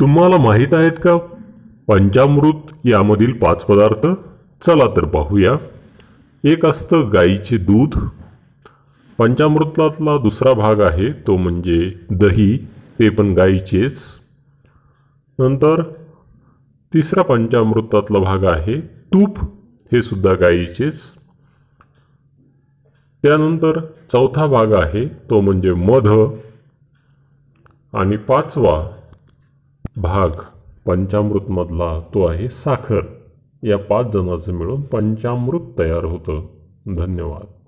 तुम्हाला माहीत आहेत का पंचामृत यामधील पाच पदार्थ चला तर पाहूया एक असतं गाईचे दूध पंचामृतातला दुसरा भाग आहे तो म्हणजे दही ते पण गाईचेच नंतर तिसरा पंचामृतातला भाग आहे तूप हे सुद्धा गाईचेच त्यानंतर चौथा भाग आहे तो म्हणजे मध आणि पाचवा भाग पंचामृतमधला तो आहे साखर या पाच जणांचं मिळून पंचामृत तयार होतं धन्यवाद